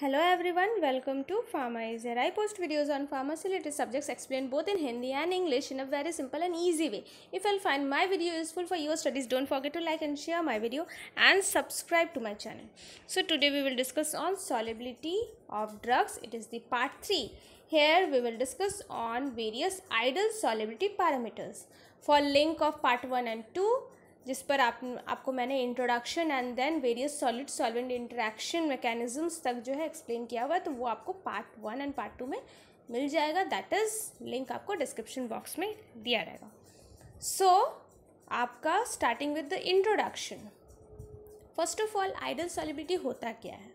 Hello everyone, welcome to Pharma Easier. I post videos on pharmacy related subjects explained both in Hindi and English in a very simple and easy way. If you'll find my video useful for your studies, don't forget to like and share my video and subscribe to my channel. So today we will discuss on solubility of drugs. It is the part 3. Here we will discuss on various ideal solubility parameters. For link of part 1 and 2, जिस पर आप आपको मैंने introduction and then various solid solvent interaction mechanisms तक जो है explain किया हुआ है तो वो आपको part one and part two में मिल जाएगा दैट इज़ लिंक आपको डिस्क्रिप्शन बॉक्स में दिया रहेगा सो so, आपका starting with the introduction first of all ideal solubility होता क्या है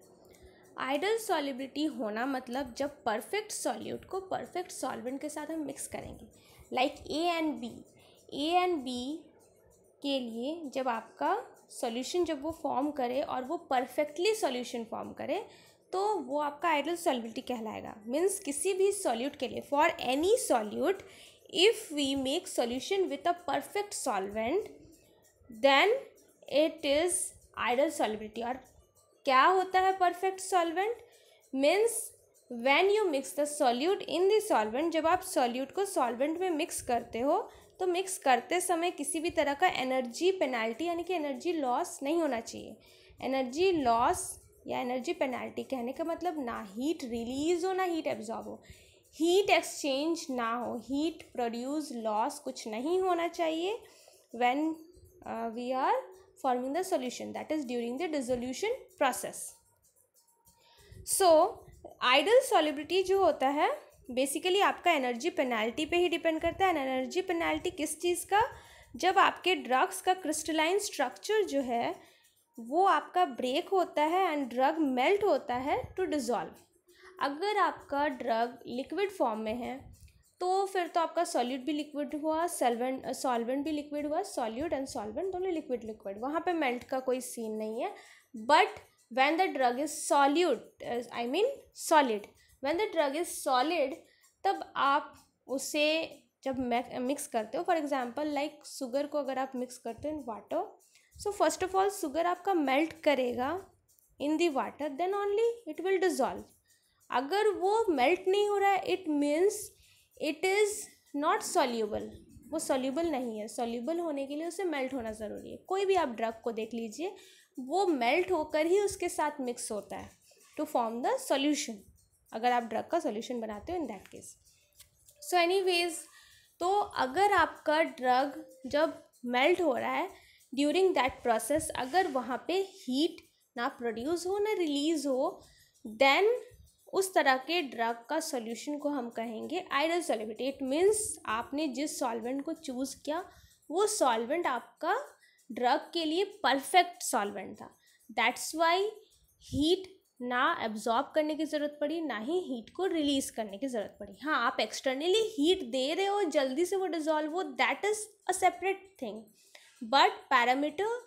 आइडल सॉलिबिलिटी होना मतलब जब परफेक्ट सॉल्यूट को परफेक्ट सॉल्वेंट के साथ हम मिक्स करेंगे like A and B A and B के लिए जब आपका सॉल्यूशन जब वो फॉर्म करे और वो परफेक्टली सॉल्यूशन फॉर्म करे तो वो आपका आइडल सॉल्युबिलिटी कहलाएगा मीन्स किसी भी सॉल्यूट के लिए for any solute if we make solution with a perfect solvent then it is ideal solubility और क्या होता है perfect solvent means when you mix the solute in the solvent जब आप सॉल्यूट को सॉल्वेंट में मिक्स करते हो तो मिक्स करते समय किसी भी तरह का एनर्जी पेनाल्टी यानी कि एनर्जी लॉस नहीं होना चाहिए एनर्जी लॉस या एनर्जी पेनाल्टी कहने का मतलब ना हीट रिलीज हो ना हीट एब्जॉर्ब हो हीट एक्सचेंज ना हो हीट प्रोड्यूस लॉस कुछ नहीं होना चाहिए when we are forming the solution that is during the dissolution process so ideal solubility जो होता है बेसिकली आपका एनर्जी पेनल्टी पे ही डिपेंड करता है एनर्जी पेनल्टी किस चीज़ का जब आपके ड्रग्स का क्रिस्टलाइन स्ट्रक्चर जो है वो आपका ब्रेक होता है एंड ड्रग मेल्ट होता है टू डिज़ोल्व अगर आपका ड्रग लिक्विड फॉर्म में है तो फिर तो आपका सॉल्यूट भी लिक्विड हुआ सॉल्वेंट सॉल्वेंट भी लिक्विड हुआ सॉल्यूट एंड सॉल्वेंट दोनों लिक्विड लिक्विड वहाँ पे मेल्ट का कोई सीन नहीं है but when the drug is solute I mean solid when the drug is solid तब आप उसे जब मिक्स करते हो फॉर एग्जांपल लाइक शुगर को अगर आप मिक्स करते हो in water so first of all sugar आपका मेल्ट करेगा in the water then only it will dissolve अगर वो मेल्ट नहीं हो रहा है it means it is not soluble वो सॉल्यूबल नहीं है सॉल्यूबल होने के लिए उसे मेल्ट होना ज़रूरी है कोई भी आप ड्रग को देख लीजिए वो मेल्ट होकर ही उसके साथ मिक्स होता है टू फॉर्म द सॉल्यूशन अगर आप ड्रग का सोल्यूशन बनाते हो in that case so anyways तो अगर आपका ड्रग जब मेल्ट हो रहा है ड्यूरिंग दैट प्रोसेस अगर वहाँ पे हीट ना प्रोड्यूस हो ना रिलीज़ हो देन उस तरह के ड्रग का सोल्यूशन को हम कहेंगे आयरन सॉल्यूबिलिटी इट मीन्स आपने जिस सॉल्वेंट को चूज़ किया वो सॉल्वेंट आपका ड्रग के लिए परफेक्ट सॉल्वेंट था दैट्स वाई हीट ना एब्जॉर्ब करने की ज़रूरत पड़ी ना ही हीट को रिलीज़ करने की ज़रूरत पड़ी हाँ आप एक्सटर्नली हीट दे रहे हो जल्दी से वो डिज़ोल्व हो that is a separate thing but parameter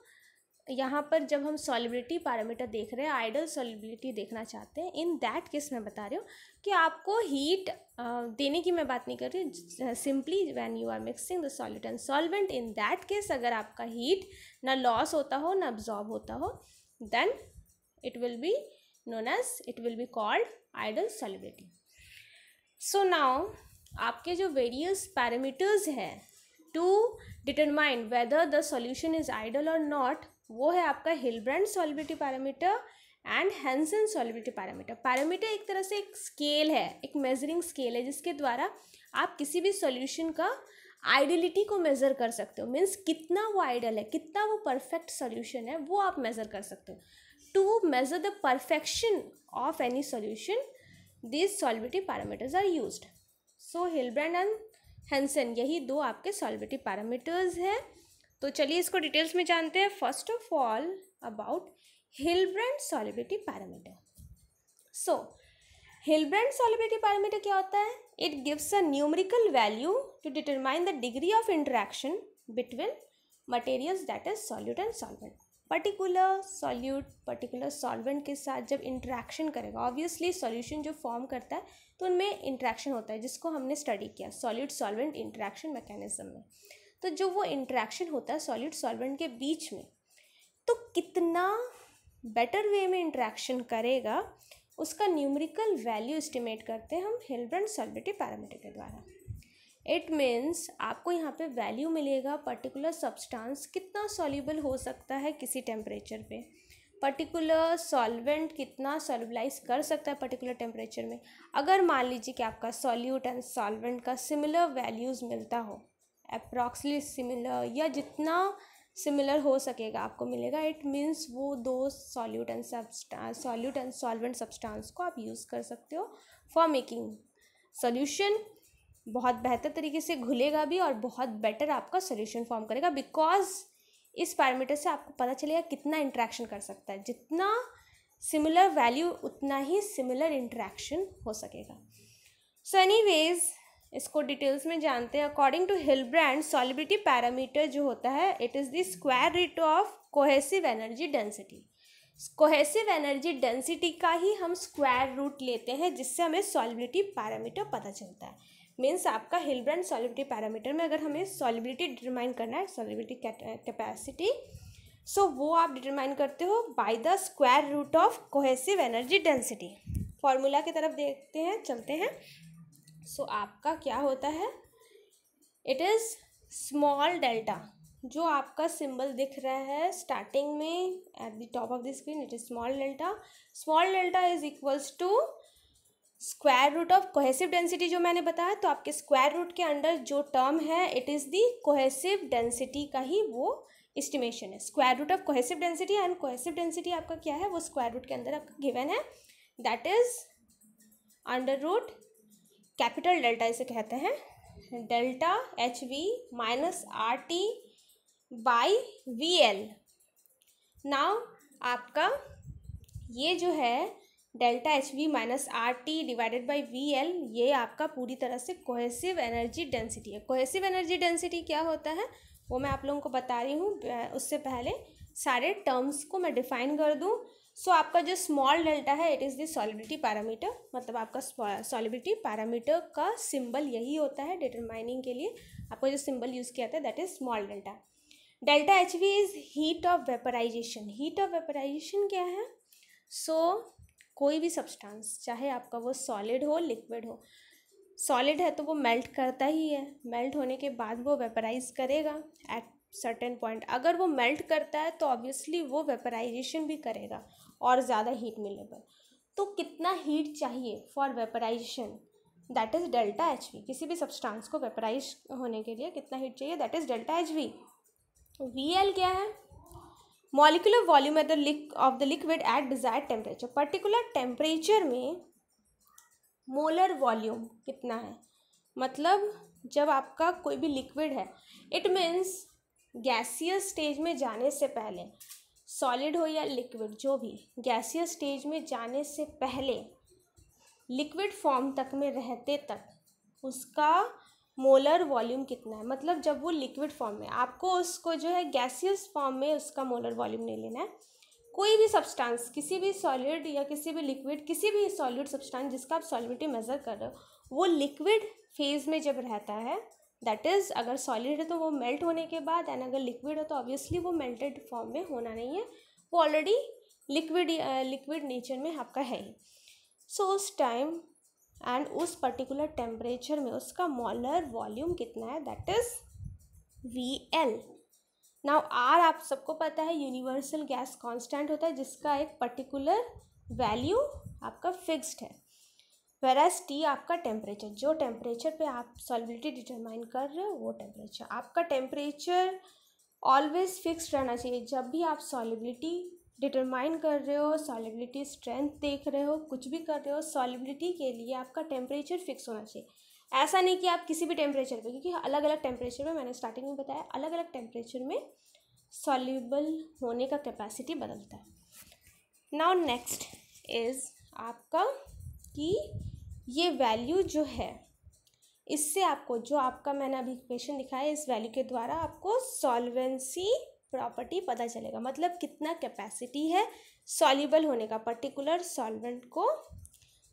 यहाँ पर जब हम सॉलिबिलिटी पैरामीटर देख रहे हैं आइडल सॉलिबिलिटी देखना चाहते हैं इन दैट केस मैं बता रही हूँ कि आपको हीट देने की मैं बात नहीं कर रही simply when you are mixing the solid and solvent in that case अगर आपका हीट ना लॉस होता हो ना अब्जॉर्ब होता हो then it will be known as it will be called ideal solubility so now आपके जो वेरियस पैरामीटर्स हैं to determine whether the solution is ideal और नॉट वो है आपका Hildebrand solubility parameter and Hansen solubility parameter parameter एक तरह से एक स्केल है एक मेजरिंग स्केल है जिसके द्वारा आप किसी भी सॉल्यूशन का आइडियलिटी को मेज़र कर सकते हो मीन्स कितना वो आइडियल है कितना वो परफेक्ट सोल्यूशन है वो आप मेज़र कर सकते हो to measure the perfection of any solution this solubility parameters are use so Hildebrand and Hansen यही दो आपके सॉल्विटी पैरामीटर्स हैं तो चलिए इसको डिटेल्स में जानते हैं first of all about Hildebrand solubility parameter so Hildebrand solubility parameter क्या होता है it gives a numerical value to determine the degree of interaction between materials that is solute and solvent particular solute particular solvent के साथ जब interaction करेगा obviously solution जो form करता है तो उनमें इंट्रैक्शन होता है जिसको हमने स्टडी किया सॉल्यूट सॉल्वेंट इंट्रैक्शन मैकेनिज्म में तो जो वो इंट्रैक्शन होता है सॉल्यूट सॉल्वेंट के बीच में तो कितना बेटर वे में इंट्रैक्शन करेगा उसका न्यूमरिकल वैल्यू एस्टिमेट करते हैं हम हिलब्रंड सॉलिबिलिटी पैरामीटर के द्वारा इट मीन्स आपको यहाँ पे वैल्यू मिलेगा पर्टिकुलर सब्सटेंस कितना सॉल्यूबल हो सकता है किसी टेम्परेचर पे पर्टिकुलर सॉल्वेंट कितना सॉल्युबलाइज कर सकता है पर्टिकुलर टेम्परेचर में अगर मान लीजिए कि आपका सॉल्यूट एंड सॉल्वेंट का सिमिलर वैल्यूज़ मिलता हो अप्रॉक्सली सिमिलर या जितना सिमिलर हो सकेगा आपको मिलेगा इट मीन्स वो दो solute and substance solute and solvent substance को आप यूज़ कर सकते हो फॉर मेकिंग सोल्यूशन बहुत बेहतर तरीके से घुलेगा भी और बहुत बेटर आपका सोल्यूशन फॉर्म करेगा बिकॉज इस पैरामीटर से आपको पता चलेगा कितना इंट्रैक्शन कर सकता है जितना सिमिलर वैल्यू उतना ही सिमिलर इंट्रैक्शन हो सकेगा सो एनी वेज़ इसको डिटेल्स में जानते हैं according to brand solubility parameter जो होता है it is the square rate of cohesive energy density cohesive energy density का ही हम स्क्वायर रूट लेते हैं जिससे हमें सॉलिबिलिटी पैरामीटर पता चलता है मीन्स आपका ब्रांड सॉलिबिलिटी पैरामीटर में अगर हमें सॉलिबिलिटी डिटरमाइन करना है सॉलिबिलिटी कैपेसिटी सो वो आप डिटरमाइन करते हो by the square root of cohesive energy density formula की तरफ देखते हैं चलते हैं सो so, आपका क्या होता है इट इज़ स्मॉल डेल्टा जो आपका सिंबल दिख रहा है स्टार्टिंग में at the top of the screen it is small delta small delta is equals to square root of cohesive density जो मैंने बताया तो आपके स्क्वायर रूट के अंडर जो टर्म है it is the cohesive density का ही वो एस्टिमेशन है square root of cohesive density and cohesive density आपका क्या है वो स्क्वायर रूट के अंदर आपका गिवन है that is under root capital delta इसे कहते हैं delta H V minus R T by V L now आपका ये जो है delta H V minus R T divided by V L ये आपका पूरी तरह से कोहेसिव एनर्जी डेंसिटी है कोहेसिव एनर्जी डेंसिटी क्या होता है वो मैं आप लोगों को बता रही हूँ उससे पहले सारे टर्म्स को मैं डिफाइन कर दूँ सो so, आपका जो स्मॉल डेल्टा है it is the solubility parameter मतलब आपका सॉलिबिलिटी पैरामीटर का सिंबल यही होता है डिटरमाइनिंग के लिए आपको जो सिंबल यूज़ किया था that is small delta delta H V is heat of vaporization heat of vaporization क्या है सो so, कोई भी सब्सटेंस चाहे आपका वो सॉलिड हो लिक्विड हो सॉलिड है तो वो मेल्ट करता ही है मेल्ट होने के बाद वो वेपराइज करेगा एट सर्टेन पॉइंट अगर वो मेल्ट करता है तो ऑब्वियसली वो वेपराइजेशन भी करेगा और ज़्यादा हीट मिलने पर तो कितना हीट चाहिए for vaporization that is delta H V किसी भी सब्सटेंस को वेपराइज होने के लिए कितना हीट चाहिए that is delta H V V L क्या है molecular volume at the of the liquid at desire temperature particular temperature में मोलर वॉल्यूम कितना है मतलब जब आपका कोई भी लिक्विड है इट मीन्स गैसियस स्टेज में जाने से पहले सॉलिड हो या लिक्विड जो भी गैसियस स्टेज में जाने से पहले लिक्विड फॉर्म तक में रहते तक उसका मोलर वॉल्यूम कितना है मतलब जब वो लिक्विड फॉर्म में आपको उसको जो है गैसियस फॉर्म में उसका मोलर वॉल्यूम नहीं लेना है कोई भी सब्सटेंस किसी भी सॉलिड या किसी भी लिक्विड किसी भी सॉलिड सब्सटेंस जिसका आप सॉलिडिटी मेज़र कर रहे हो वो लिक्विड फेज़ में जब रहता है दैट इज़ अगर सॉलिड है तो वो मेल्ट होने के बाद एंड अगर लिक्विड है तो ऑब्वियसली वो मेल्टेड फॉर्म में होना नहीं है वो ऑलरेडी लिक्विड लिक्विड नेचर में आपका है ही सो उस टाइम एंड उस पर्टिकुलर टेम्परेचर में उसका मॉलर वॉल्यूम कितना है that is V L now आर आप सबको पता है यूनिवर्सल गैस कांस्टेंट होता है जिसका एक पर्टिकुलर वैल्यू आपका फिक्स्ड है वेराज टी आपका टेम्परेचर जो टेम्परेचर पे आप सॉलिबिलिटी डिटरमाइन कर रहे हो वो टेम्परेचर आपका टेम्परेचर ऑलवेज फिक्स रहना चाहिए जब भी आप सॉलिबिलिटी डिटरमाइन कर रहे हो सॉलिबिलिटी स्ट्रेंथ देख रहे हो कुछ भी कर रहे हो सॉलिबिलिटी के लिए आपका टेम्परेचर फिक्स होना चाहिए ऐसा नहीं कि आप किसी भी टेम्परेचर पर क्योंकि अलग अलग टेम्परेचर में मैंने स्टार्टिंग में बताया अलग अलग टेम्परेचर में सॉल्यूबल होने का कैपेसिटी बदलता है नाउ नेक्स्ट इज़ आपका कि ये वैल्यू जो है इससे आपको जो आपका मैंने अभी इक्वेशन दिखाया इस वैल्यू के द्वारा आपको सॉल्वेंसी प्रॉपर्टी पता चलेगा मतलब कितना कैपेसिटी है सॉल्यूबल होने का पर्टिकुलर सॉल्वेंट को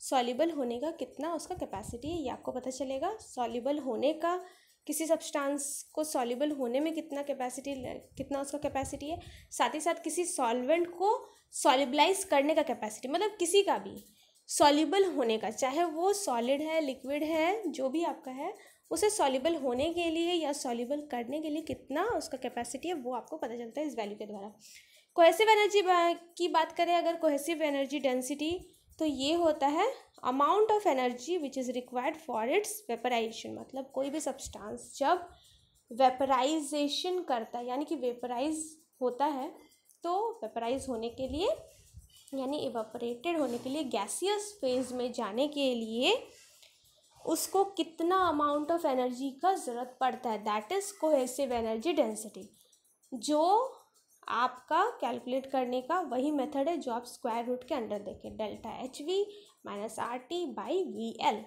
सॉल्यूबल होने का कितना उसका कैपेसिटी है ये आपको पता चलेगा सॉल्यूबल होने का किसी सब्सटेंस को सॉल्यूबल होने में कितना कैपेसिटी कितना उसका कैपेसिटी है साथ ही साथ किसी सॉल्वेंट को सॉल्यूबलाइज करने का कैपेसिटी मतलब किसी का भी सॉल्यूबल होने का चाहे वो सॉलिड है लिक्विड है जो भी आपका है उसे सॉल्यूबल होने के लिए या सॉल्यूबल करने के लिए कितना उसका कैपेसिटी है वो आपको पता चलता है इस वैल्यू के द्वारा कोहेसिव एनर्जी की बात करें अगर कोहेसिव एनर्जी डेंसिटी तो ये होता है amount of energy which is required for its vaporization मतलब कोई भी सब्सटेंस जब वेपराइजेशन करता है यानी कि वेपराइज होता है तो वेपराइज होने के लिए यानी एवापोरेटेड होने के लिए गैसियस फेज में जाने के लिए उसको कितना अमाउंट ऑफ एनर्जी का ज़रूरत पड़ता है that is cohesive energy density जो आपका कैलकुलेट करने का वही मेथड है जो आप स्क्वायर रूट के अंडर देखें delta H V minus R T by V L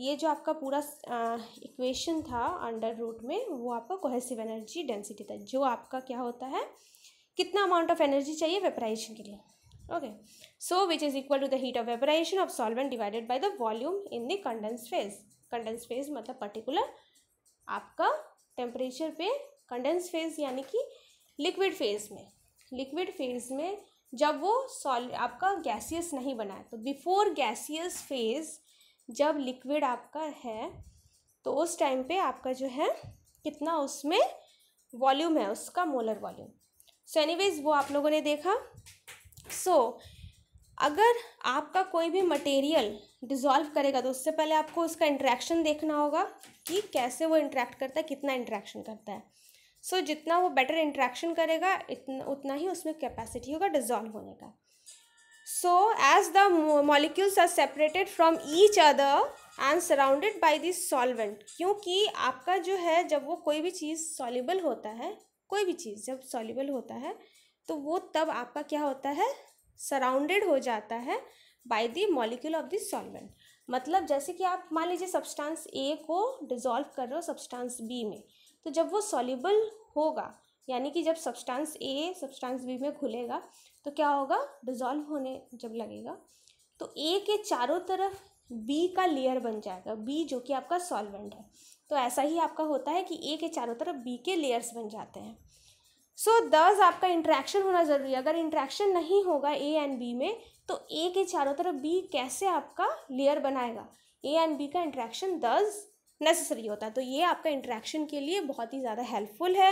ये जो आपका पूरा इक्वेशन था अंडर रूट में वो आपका कोहेसिव एनर्जी डेंसिटी था जो आपका क्या होता है कितना अमाउंट ऑफ एनर्जी चाहिए वेपराइजेशन के लिए okay so which is equal to the heat of evaporation of solvent divided by the volume in the condensed phase condensed phase matlab particular aapka temperature pe condensed phase yani ki liquid phase mein liquid phase mein जब वो sol आपका gaseous नहीं बना है तो before gaseous phase जब liquid आपका है तो उस टाइम पे आपका जो है कितना उसमें वॉल्यूम है उसका मोलर वॉल्यूम सो एनीवेज वो आप लोगों ने देखा सो so, अगर आपका कोई भी मटेरियल डिज़ोल्व करेगा तो उससे पहले आपको उसका इंट्रैक्शन देखना होगा कि कैसे वो इंट्रैक्ट करता है कितना इंट्रैक्शन करता है सो so, जितना वो बेटर इंट्रैक्शन करेगा इतना उतना ही उसमें कैपेसिटी होगा डिजॉल्व होने का so as the molecules are separated from each other and surrounded by this solvent क्योंकि आपका जो है जब वो कोई भी चीज़ सॉलिबल होता है कोई भी चीज़ जब सॉलिबल होता है तो वो तब आपका क्या होता है सराउंडेड हो जाता है by the molecule of the solvent मतलब जैसे कि आप मान लीजिए सब्सटेंस ए को डिजॉल्व कर रहे हो सब्सटेंस बी में तो जब वो सॉल्यूबल होगा यानी कि जब सब्सटेंस ए सब्सटेंस बी में घुलेगा तो क्या होगा डिजॉल्व होने जब लगेगा तो ए के चारों तरफ बी का लेयर बन जाएगा बी जो कि आपका सॉल्वेंट है तो ऐसा ही आपका होता है कि ए के चारों तरफ बी के लेयर्स बन जाते हैं सो so, दस आपका इंट्रैक्शन होना ज़रूरी है अगर इंट्रैक्शन नहीं होगा ए एंड बी में तो ए के चारों तरफ बी कैसे आपका लेयर बनाएगा ए एंड बी का इंट्रैक्शन दस नेसेसरी होता है तो ये आपका इंट्रैक्शन के लिए बहुत ही ज़्यादा हेल्पफुल है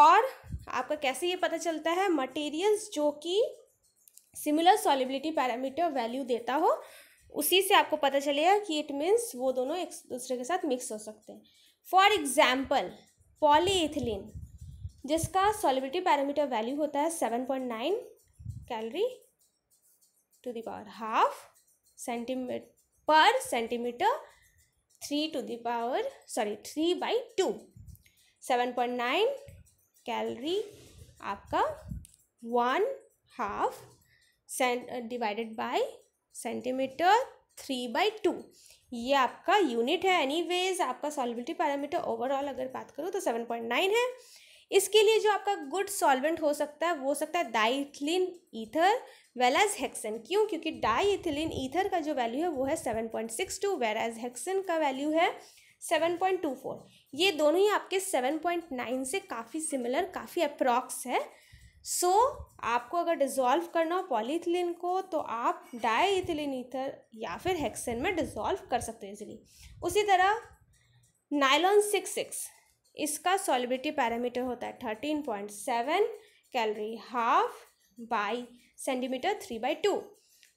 और आपका कैसे ये पता चलता है मटेरियल्स जो कि सिमिलर सॉलिबिलिटी पैरामीटर वैल्यू देता हो उसी से आपको पता चलेगा कि इट मीन्स वो दोनों एक दूसरे के साथ मिक्स हो सकते हैं फॉर एग्जाम्पल पॉलीएथिलीन जिसका सॉलिबिलिटी पैरामीटर वैल्यू होता है seven point nine calorie to the power half centimeter per centimeter three to the power sorry three by two seven point nine calorie आपका one half divided by centimeter three by two ये आपका unit है anyways आपका solubility parameter overall अगर बात करूँ तो seven point nine है इसके लिए जो आपका गुड सॉल्वेंट हो सकता है वो हो सकता है diethylene ether well as hexane क्यों क्योंकि डाईथिलीन ईथर का जो वैल्यू है वो है seven point six two whereas hexane का वैल्यू है सेवन पॉइंट टू फोर ये दोनों ही आपके सेवन पॉइंट नाइन से काफ़ी सिमिलर काफ़ी अप्रॉक्स है सो so, आपको अगर डिज़ोल्व करना हो पॉलीथिलिन को तो आप डाईथिलीन ईथर या फिर हेक्सन में डिज़ोल्व कर सकते हो इजिली उसी तरह नाइलॉन सिक्स सिक्स इसका सॉलिबिलिटी पैरामीटर होता है thirteen point seven calorie half by centimeter three by two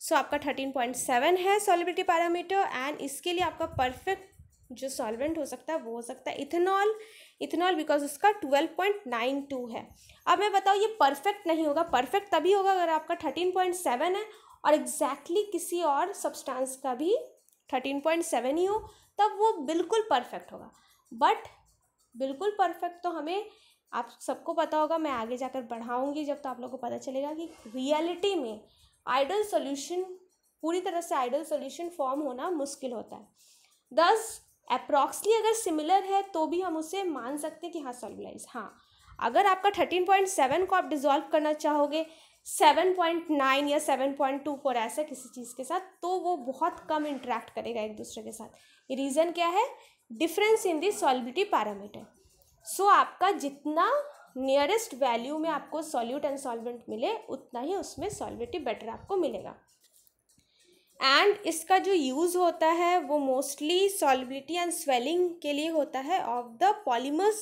so आपका थर्टीन पॉइंट सेवन है सॉलिबिलिटी पैरामीटर एंड इसके लिए आपका परफेक्ट जो सॉल्वेंट हो सकता है वो हो सकता है इथेनॉल इथेनॉल बिकॉज उसका ट्वेल्व पॉइंट नाइन टू है अब मैं बताऊँ ये परफेक्ट नहीं होगा परफेक्ट तभी होगा अगर आपका थर्टीन पॉइंट सेवन है और एग्जैक्टली exactly किसी और सब्सटेंस का भी थर्टीन पॉइंट सेवन ही हो तब वो बिल्कुल परफेक्ट होगा बट बिल्कुल परफेक्ट तो हमें आप सबको पता होगा मैं आगे जाकर बढ़ाऊँगी जब तो आप लोग को पता चलेगा कि रियलिटी में आइडल सोल्यूशन पूरी तरह से आइडल सोल्यूशन फॉर्म होना मुश्किल होता है दस अप्रॉक्सली अगर सिमिलर है तो भी हम उसे मान सकते हैं कि हाँ सॉल्यूलाइज हाँ अगर आपका थर्टीन पॉइंट सेवन को आप डिजॉल्व करना चाहोगे सेवन पॉइंट नाइन या सेवन पॉइंट टू फोर ऐसा किसी चीज़ के साथ तो वो बहुत कम इंट्रैक्ट करेगा एक दूसरे के साथ रीज़न क्या है difference in this solubility parameter so आपका जितना नियरेस्ट वैल्यू में आपको सॉल्यूट एंड सॉल्वेंट मिले उतना ही उसमें सॉल्विटी बेटर आपको मिलेगा एंड इसका जो यूज़ होता है वो मोस्टली सॉलिबिलिटी एंड स्वेलिंग के लिए होता है of the polymers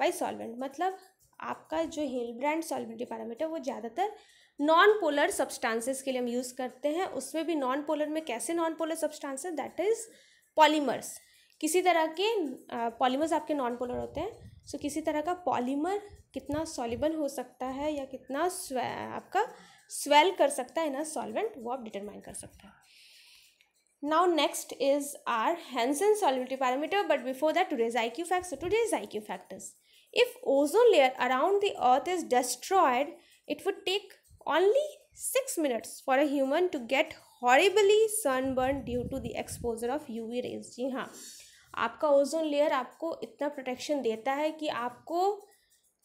by solvent मतलब आपका जो हिल ब्रांड सॉलिबिलिटी पैरामीटर वो ज़्यादातर नॉन पोलर सब्सटेंसेस के लिए हम यूज़ करते हैं उसमें भी नॉन पोलर में कैसे non polar substances that is polymers किसी तरह के पॉलीमर्स आपके नॉन पोलर होते हैं सो so, किसी तरह का पॉलीमर कितना सॉलिबल हो सकता है या कितना स्वे, आपका स्वेल कर सकता है ना सॉल्वेंट वो आप डिटरमाइन कर सकते हैं now next is our Hansen solubility parameter but before that today's I Q fact today's I Q factors if ozone layer around the earth is destroyed it would take only six minutes for a human to get horribly sunburn due to the exposure of U V rays जी हाँ आपका ozone layer आपको इतना protection देता है कि आपको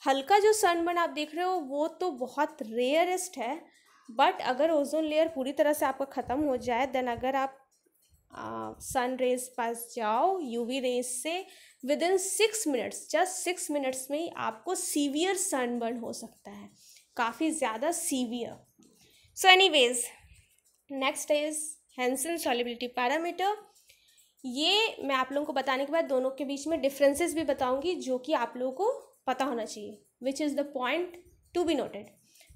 हल्का जो सनबर्न आप देख रहे हो वो तो बहुत रेयरेस्ट है बट अगर ओजोन लेयर पूरी तरह से आपका ख़त्म हो जाए देन अगर आप सन रेज पास जाओ यूवी रेज से within six minutes just six minutes में ही आपको सीवियर सनबर्न हो सकता है काफ़ी ज़्यादा severe so anyways next is Hansen solubility parameter ये मैं आप लोगों को बताने के बाद दोनों के बीच में डिफरेंसेस भी बताऊंगी जो कि आप लोगों को पता होना चाहिए which is the point to be noted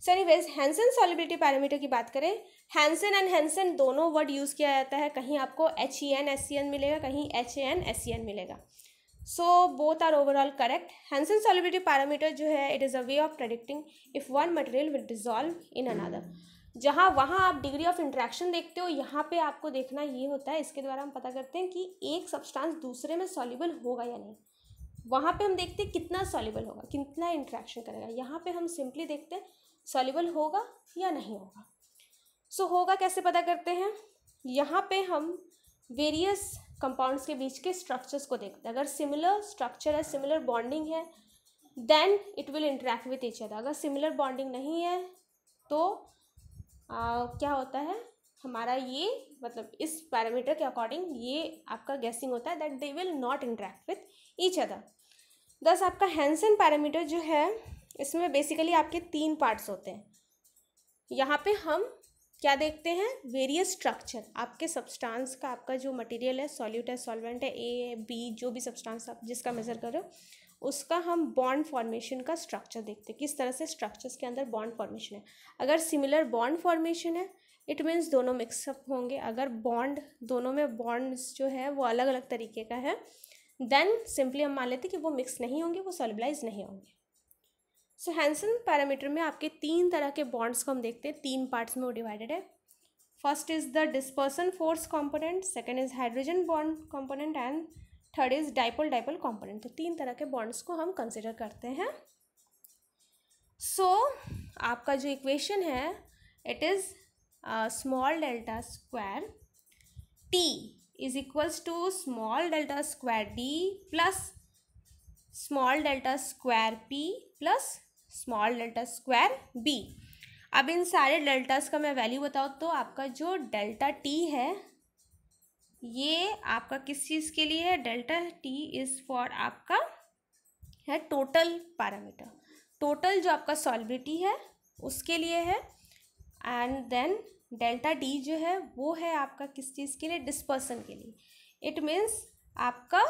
so ways Hansen solubility parameter की बात करें हैंसन एंड हैंसन दोनों वर्ड यूज़ किया जाता है कहीं आपको H E N S C N मिलेगा कहीं H A N S C N मिलेगा so both are overall correct Hansen solubility parameter जो है it is a way of predicting if one material will dissolve in another जहाँ वहाँ आप degree of interaction देखते हो यहाँ पे आपको देखना ये होता है इसके द्वारा हम पता करते हैं कि एक सब्सटेंस दूसरे में सॉल्यूबल होगा या नहीं वहाँ पे हम देखते हैं कितना सॉल्यूबल होगा कितना इंट्रैक्शन करेगा यहाँ पे हम सिंपली देखते हैं सॉल्यूबल होगा या नहीं होगा सो so, होगा कैसे पता करते हैं यहाँ पर हम वेरियस कंपाउंड्स के बीच के स्ट्रक्चर्स को देखते हैं अगर सिमिलर स्ट्रक्चर है सिमिलर बॉन्डिंग है then it will interact with each other अगर सिमिलर बॉन्डिंग नहीं है तो आ, क्या होता है हमारा ये मतलब इस पैरामीटर के अकॉर्डिंग ये आपका गैसिंग होता है that they will not interact with each other thus आपका हैंसन पैरामीटर जो है इसमें बेसिकली आपके तीन पार्ट्स होते हैं यहाँ पे हम क्या देखते हैं वेरियस स्ट्रक्चर आपके सब्सटेंस का आपका जो मटेरियल है सॉल्यूट है सॉल्वेंट है ए है बी जो भी सब्सटेंस आप जिसका मेज़र कर रहे हो उसका हम बॉन्ड फॉर्मेशन का स्ट्रक्चर देखते हैं किस तरह से स्ट्रक्चर्स के अंदर बॉन्ड फॉर्मेशन है अगर सिमिलर बॉन्ड फॉर्मेशन है इट मीन्स दोनों मिक्सअप होंगे अगर बॉन्ड दोनों में बॉन्ड्स जो है वो अलग अलग तरीके का है देन सिंपली हम मान लेते कि वो मिक्स नहीं होंगे वो सोलिबलाइज नहीं होंगे सो हैंसन पैरामीटर में आपके तीन तरह के बॉन्ड्स को हम देखते हैं तीन पार्ट्स में वो डिवाइडेड है first is the dispersion force component second is hydrogen bond component and third is dipole dipole component तो तीन तरह के बॉन्ड्स को हम कंसिडर करते हैं सो so, आपका जो इक्वेशन है it is small delta square T is equals to small delta square D plus small delta square P plus small delta square B अब इन सारे डेल्टास का मैं वैल्यू बताऊँ तो आपका जो डेल्टा टी है ये आपका किस चीज़ के लिए है डेल्टा टी इज़ फॉर आपका है टोटल पैरामीटर टोटल जो आपका सॉलिबिलिटी है उसके लिए है एंड देन डेल्टा डी जो है वो है आपका किस चीज़ के लिए डिस्पर्सन के लिए इट मीन्स आपका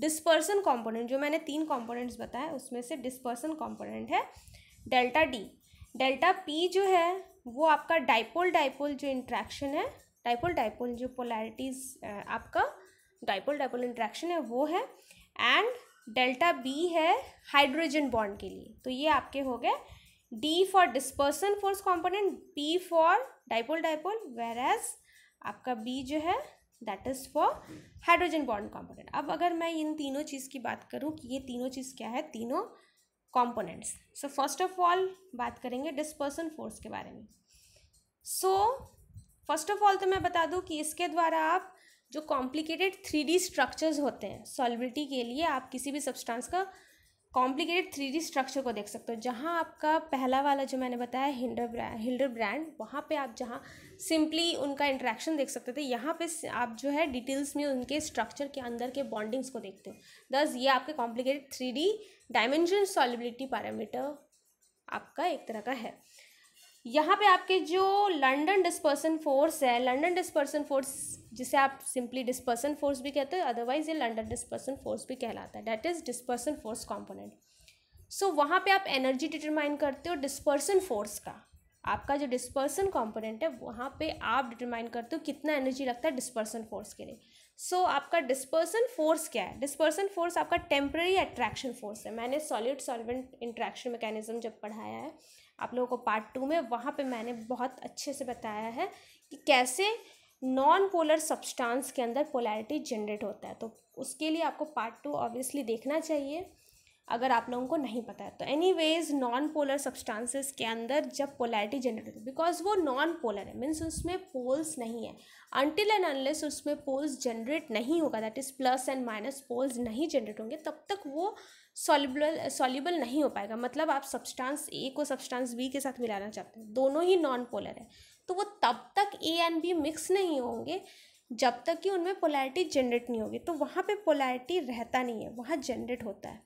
डिस्पर्सन कंपोनेंट जो मैंने तीन कंपोनेंट्स बताए उसमें से डिस्पर्सन कंपोनेंट है डेल्टा डी डेल्टा पी जो है वो आपका डाइपोल डाइपोल जो इंट्रैक्शन है डाइपोल डाइपोल जो पोलैरिटीज आपका डाइपोल डाइपोल इंट्रैक्शन है वो है एंड डेल्टा बी है हाइड्रोजन बॉन्ड के लिए तो ये आपके हो गए D for dispersion force component B for dipole dipole whereas आपका बी जो है that is for hydrogen bond component अब अगर मैं इन तीनों चीज़ की बात करूँ कि ये तीनों चीज़ क्या है तीनों components so first of all बात करेंगे डिस्पर्सन फोर्स के बारे में so so, first of all तो मैं बता दूँ कि इसके द्वारा आप जो कॉम्प्लिकेटेड थ्री डी स्ट्रक्चर्स होते हैं सॉलिबिलिटी के लिए आप किसी भी सब्सटेंस का कॉम्प्लिकेटेड थ्री डी स्ट्रक्चर को देख सकते हो जहाँ आपका पहला वाला जो मैंने बताया हिंडर ब्रांड हिंडर ब्रांड वहाँ पे आप जहाँ सिंपली उनका इंट्रैक्शन देख सकते थे यहाँ पे आप जो है डिटेल्स में उनके स्ट्रक्चर के अंदर के बॉन्डिंग्स को देखते हो दस ये आपके complicated three D dimension solubility parameter आपका एक तरह का है यहाँ पे आपके जो लंडन डिस्पर्सन फोर्स है लंडन डिस्पर्सन फोर्स जिसे आप सिंपली डिस्पर्सन फोर्स भी कहते हो अदरवाइज ये लंडन डिस्पर्सन फोर्स भी कहलाता है that is dispersion force component so वहाँ पे आप एनर्जी डिटरमाइन करते हो डिस्पर्सन फोर्स का आपका जो डिस्पर्सन कॉम्पोनेंट है वहाँ पे आप डिटरमाइन करते हो कितना एनर्जी लगता है डिस्पर्सन फोर्स के लिए सो so, आपका डिस्पर्सन फोर्स क्या है डिस्पर्सन फोर्स आपका टेम्प्रेरी अट्रैक्शन फोर्स है मैंने सॉलिड सॉल्वेंट इंट्रैक्शन मैकेनिज्म जब पढ़ाया है आप लोगों को पार्ट टू में वहाँ पे मैंने बहुत अच्छे से बताया है कि कैसे नॉन पोलर सब्सटेंस के अंदर पोलैरिटी जनरेट होता है तो उसके लिए आपको पार्ट टू ऑब्वियसली देखना चाहिए अगर आप लोगों को नहीं पता है तो anyways non polar substances के अंदर जब पोलैरिटी जनरेट होती है बिकॉज वो नॉन पोलर है मीन्स उसमें पोल्स नहीं है अनटिल एंड अनलेस उसमें पोल्स जनरेट नहीं होगा that is plus and minus poles नहीं जनरेट होंगे तब तक वो सॉल्यूबल सॉल्यूबल नहीं हो पाएगा मतलब आप सब्सटेंस ए को सब्सटेंस बी के साथ मिलाना चाहते हैं दोनों ही नॉन पोलर है तो वो तब तक ए एंड बी मिक्स नहीं होंगे जब तक कि उनमें पोलैरिटी जनरेट नहीं होगी तो वहाँ पे पोलैरिटी रहता नहीं है वहाँ जनरेट होता है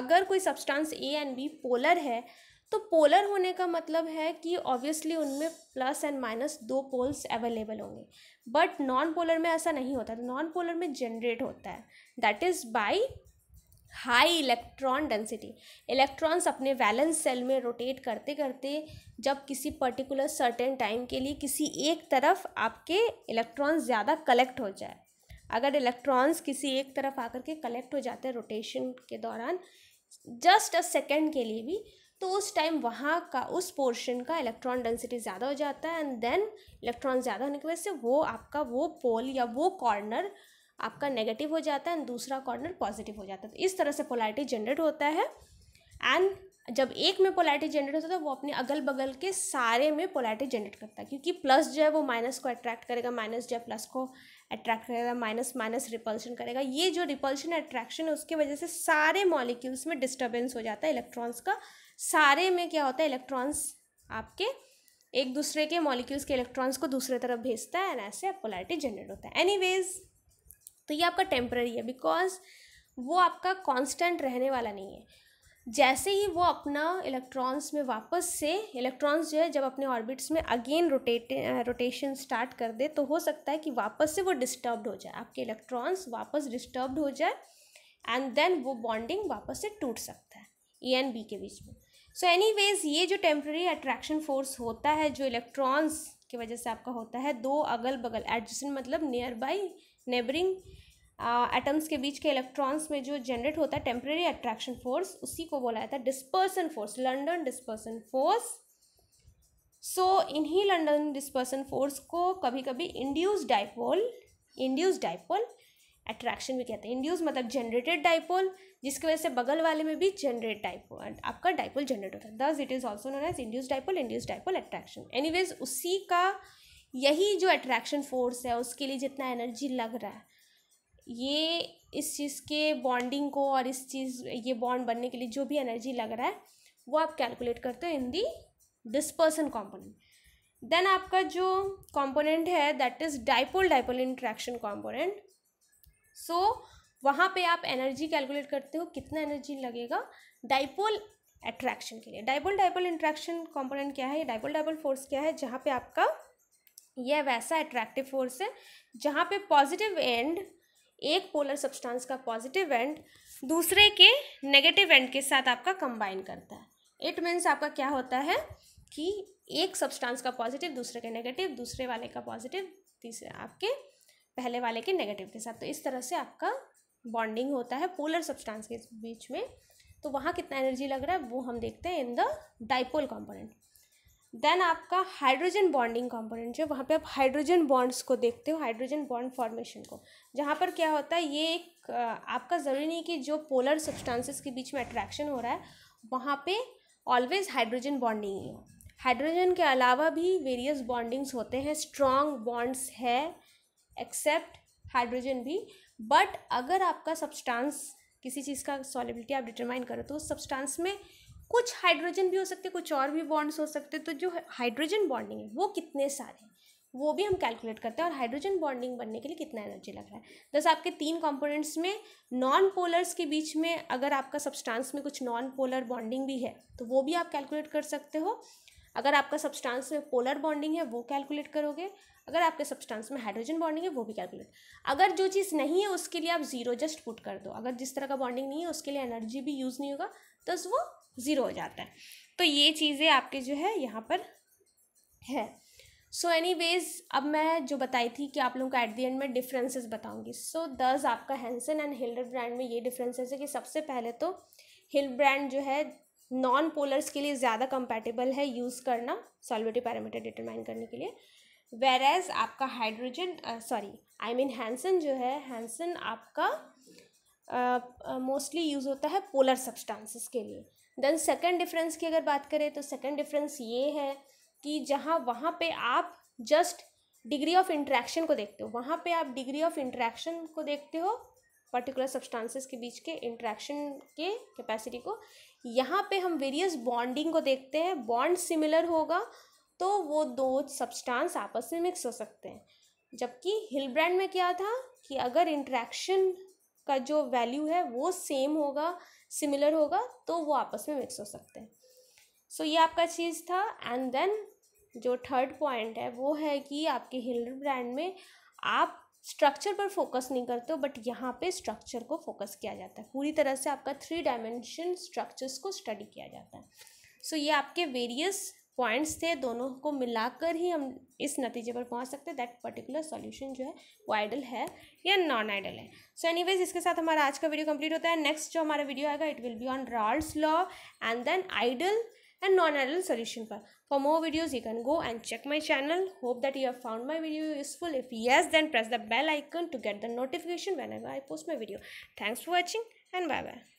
अगर कोई substance A and B polar है तो पोलर होने का मतलब है कि ऑब्वियसली उनमें प्लस एंड माइनस दो पोल्स अवेलेबल होंगे बट नॉन पोलर में ऐसा नहीं होता नॉन तो पोलर में जनरेट होता है that is by high electron density electrons अपने वैलेंस सेल में रोटेट करते करते जब किसी पर्टिकुलर सर्टेन टाइम के लिए किसी एक तरफ आपके इलेक्ट्रॉन्स ज़्यादा कलेक्ट हो जाए अगर इलेक्ट्रॉन्स किसी एक तरफ आकर के कलेक्ट हो जाते हैं रोटेशन के दौरान जस्ट अ सेकेंड के लिए भी तो उस टाइम वहाँ का उस पोर्शन का इलेक्ट्रॉन डेंसिटी ज़्यादा हो जाता है एंड देन इलेक्ट्रॉन ज़्यादा होने की वजह से वो आपका वो पोल या वो कॉर्नर आपका नेगेटिव हो जाता है एंड दूसरा कॉर्नर पॉजिटिव हो जाता है तो इस तरह से पोलैरिटी जनरेट होता है एंड जब एक में पोलैरिटी जनरेट होता है तो वो अपने अगल बगल के सारे में पोलैरिटी जनरेट करता है क्योंकि प्लस जो है वो माइनस को अट्रैक्ट करेगा माइनस जो है प्लस को अट्रैक्ट करेगा माइनस माइनस रिपल्शन करेगा ये जो रिपल्शन अट्रैक्शन है उसकी वजह से सारे मॉलिक्यूल्स में डिस्टर्बेंस हो जाता है इलेक्ट्रॉन्स का सारे में क्या होता है इलेक्ट्रॉन्स आपके एक दूसरे के मॉलिक्यूल्स के इलेक्ट्रॉन्स को दूसरे तरफ भेजता है एंड ऐसे पोलैरिटी जनरेट होता है वेज तो ये आपका टेम्प्ररी है बिकॉज वो आपका कांस्टेंट रहने वाला नहीं है जैसे ही वो अपना इलेक्ट्रॉन्स में वापस से इलेक्ट्रॉन्स जो है जब अपने ऑर्बिट्स में अगेन रोटेट रोटेशन स्टार्ट कर दे तो हो सकता है कि वापस से वो डिस्टर्ब्ड हो जाए आपके इलेक्ट्रॉन्स वापस डिस्टर्ब्ड हो जाए एंड देन वो बॉन्डिंग वापस से टूट सकता है ए एंड बी के बीच में सो एनी वेज ये जो टेम्प्रेरी अट्रैक्शन फोर्स होता है जो इलेक्ट्रॉन्स की वजह से आपका होता है दो अगल बगल एडजस्टेंट मतलब नियर बाई नेबरिंग एटम्स के बीच के इलेक्ट्रॉन्स में जो जनरेट होता है टेम्प्रेरी अट्रैक्शन फोर्स उसी को बोला जाता है dispersion force London dispersion force so इन्हीं लंडन डिस्पर्सन फोर्स को कभी कभी induce dipole induce dipole attraction भी कहते हैं इंड्यूस मतलब जनरेटेड डाइपोल जिसकी वजह से बगल वाले में भी जनरेट डाइपोल आपका डाइपोल जनरेट होता है thus it is also known as induce dipole induce dipole attraction anyways उसी का यही जो अट्रैक्शन फोर्स है उसके लिए जितना एनर्जी लग रहा है ये इस चीज़ के बॉन्डिंग को और इस चीज़ ये बॉन्ड बनने के लिए जो भी एनर्जी लग रहा है वो आप कैलकुलेट करते हो in the dispersion component then आपका जो कॉम्पोनेंट है that is dipole dipole interaction component so वहाँ पे आप एनर्जी कैलकुलेट करते हो कितना एनर्जी लगेगा डाइपोल अट्रैक्शन के लिए डाइपोल डाइपोल इंट्रैक्शन कॉम्पोनेंट क्या है डाइपोल डाइपोल फोर्स क्या है जहाँ पे आपका यह वैसा अट्रैक्टिव फोर्स है जहाँ पे पॉजिटिव एंड एक पोलर सब्सटेंस का पॉजिटिव एंड दूसरे के नेगेटिव एंड के साथ आपका कंबाइन करता है इट मीन्स आपका क्या होता है कि एक सब्सटेंस का पॉजिटिव दूसरे के नेगेटिव दूसरे वाले का पॉजिटिव तीसरे आपके पहले वाले के नेगेटिव के साथ तो इस तरह से आपका बॉन्डिंग होता है पोलर सब्सटेंस के बीच में तो वहाँ कितना एनर्जी लग रहा है वो हम देखते हैं in the dipole component then आपका हाइड्रोजन बॉन्डिंग कंपोनेंट जो वहाँ पे आप हाइड्रोजन बॉन्ड्स को देखते हो हाइड्रोजन बॉन्ड फॉर्मेशन को जहाँ पर क्या होता है ये एक आपका ज़रूरी नहीं कि जो पोलर सब्सटेंसेस के बीच में अट्रैक्शन हो रहा है वहाँ पे ऑलवेज हाइड्रोजन बॉन्डिंग ही हो हाइड्रोजन के अलावा भी वेरियस बॉन्डिंग्स होते हैं स्ट्रॉन्ग बॉन्ड्स है एक्सेप्ट हाइड्रोजन भी बट अगर आपका सब्सटांस किसी चीज़ का सॉलिबिलिटी आप डिटरमाइन करो तो उस सब्सटांस में कुछ हाइड्रोजन भी हो सकते कुछ और भी बॉन्ड्स हो सकते तो जो हाइड्रोजन बॉन्डिंग है वो कितने सारे हैं वो भी हम कैलकुलेट करते हैं और हाइड्रोजन बॉन्डिंग बनने के लिए कितना एनर्जी लग रहा है दस आपके तीन कंपोनेंट्स में नॉन पोलर्स के बीच में अगर आपका सब्सटेंस में कुछ नॉन पोलर बॉन्डिंग भी है तो वो भी आप कैलकुलेट कर सकते हो अगर आपका सब्सटेंस में पोलर बॉन्डिंग है वो कैलकुलेट करोगे अगर आपके सब्सटेंस में हाइड्रोजन बॉन्डिंग है वो भी कैलकुलेट अगर जो चीज़ नहीं है उसके लिए आप जीरो जस्ट पुट कर दो अगर जिस तरह का बॉन्डिंग नहीं है उसके लिए एनर्जी भी यूज़ नहीं होगा तो वो ज़ीरो हो जाता है तो ये चीज़ें आपके जो है यहाँ पर है सो एनी वेज़ अब मैं जो बताई थी कि आप लोगों को एट दी एंड में डिफरेंसेस बताऊंगी सो दस आपका हैंसन एंड हिल ब्रांड में ये डिफरेंसेस है कि सबसे पहले तो हिल ब्रांड जो है नॉन पोलर्स के लिए ज़्यादा कंपेटेबल है यूज़ करना सॉल्वेटी पैरामीटर डिटरमाइन करने के लिए वेर एज आपका hydrogen sorry I mean Hansen जो है हैंसन आपका मोस्टली uh, यूज़ होता है पोलर सब्सटेंसेस के लिए देन सेकंड डिफरेंस की अगर बात करें तो सेकंड डिफरेंस ये है कि जहाँ वहाँ पे आप जस्ट डिग्री ऑफ इंट्रैक्शन को देखते हो वहाँ पे आप डिग्री ऑफ इंट्रैक्शन को देखते हो पर्टिकुलर सब्सटेंसेस के बीच के इंट्रैक्शन के कैपेसिटी को यहाँ पे हम वेरियस बॉन्डिंग को देखते हैं बॉन्ड सिमिलर होगा तो वो दो सब्सटांस आपस में मिक्स हो सकते हैं जबकि हिल ब्रांड में क्या था कि अगर इंट्रैक्शन का जो वैल्यू है वो सेम होगा सिमिलर होगा तो वो आपस में मिक्स हो सकते हैं सो so, ये आपका चीज़ था एंड देन जो थर्ड पॉइंट है वो है कि आपके हिलर ब्रांड में आप स्ट्रक्चर पर फोकस नहीं करते हो बट यहाँ पे स्ट्रक्चर को फोकस किया जाता है पूरी तरह से आपका थ्री डायमेंशन स्ट्रक्चर्स को स्टडी किया जाता है सो so, ये आपके वेरियस पॉइंट्स थे दोनों को मिलाकर ही हम इस नतीजे पर पहुंच सकते हैं दैट पर्टिकुलर सॉल्यूशन जो है वो आइडल है या नॉन आइडल है सो एनीवेज इसके साथ हमारा आज का वीडियो कंप्लीट होता है नेक्स्ट जो हमारा वीडियो आएगा it will be on Raoult's law and then ideal and non ideal solution पर for more videos you can go and check my channel hope that you have found my video useful if yes then press the bell icon to get the notification whenever I post my video thanks for watching and bye bye